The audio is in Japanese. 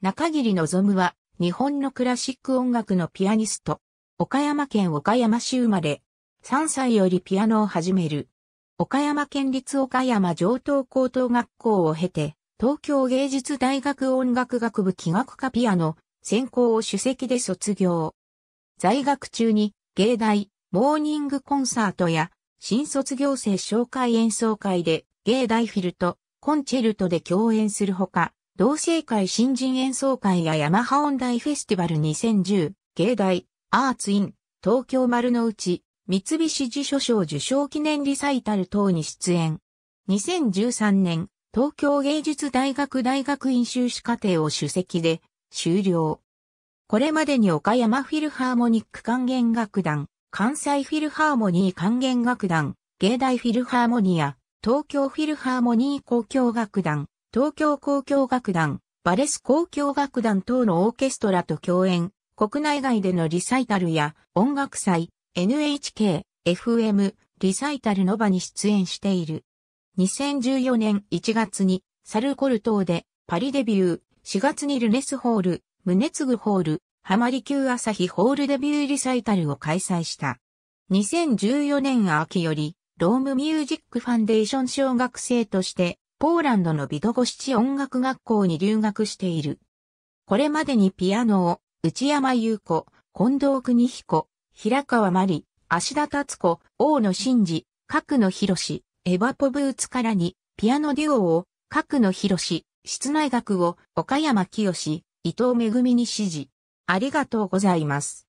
中桐望は、日本のクラシック音楽のピアニスト。岡山県岡山市生まれ、3歳よりピアノを始める。岡山県立岡山上等高等学校を経て、東京芸術大学音楽学部器楽科ピアノ、専攻を主席で卒業。在学中に、芸大、モーニングコンサートや、新卒業生紹介演奏会で、芸大フィルと、コンチェルトで共演するほか、同性会新人演奏会やヤマハ音大フェスティバル2010、芸大、アーツイン、東京丸の内、三菱地所賞受賞記念リサイタル等に出演。2013年、東京芸術大学大学院修士課程を主席で終了。これまでに岡山フィルハーモニック管弦楽団、関西フィルハーモニー管弦楽団、芸大フィルハーモニア、東京フィルハーモニー交響楽団、東京交響楽団、バレス交響楽団等のオーケストラと共演、国内外でのリサイタルや音楽祭、NHK、FM、リサイタルの場に出演している。2014年1月にサルコル島でパリデビュー、4月にルネスホール、ムネツグホール、ハマリ級朝日ホールデビューリサイタルを開催した。2014年秋より、ロームミュージックファンデーション小学生としてポーランドのビドゴシチ音楽学校に留学している。これまでにピアノを内山優子、近藤邦彦、平川真理、芦田達子、大野真二、角野博士、エヴァポブーツからに、ピアノデュオを、角野博士、室内楽を、岡山清、伊藤恵に指示。ありがとうございます。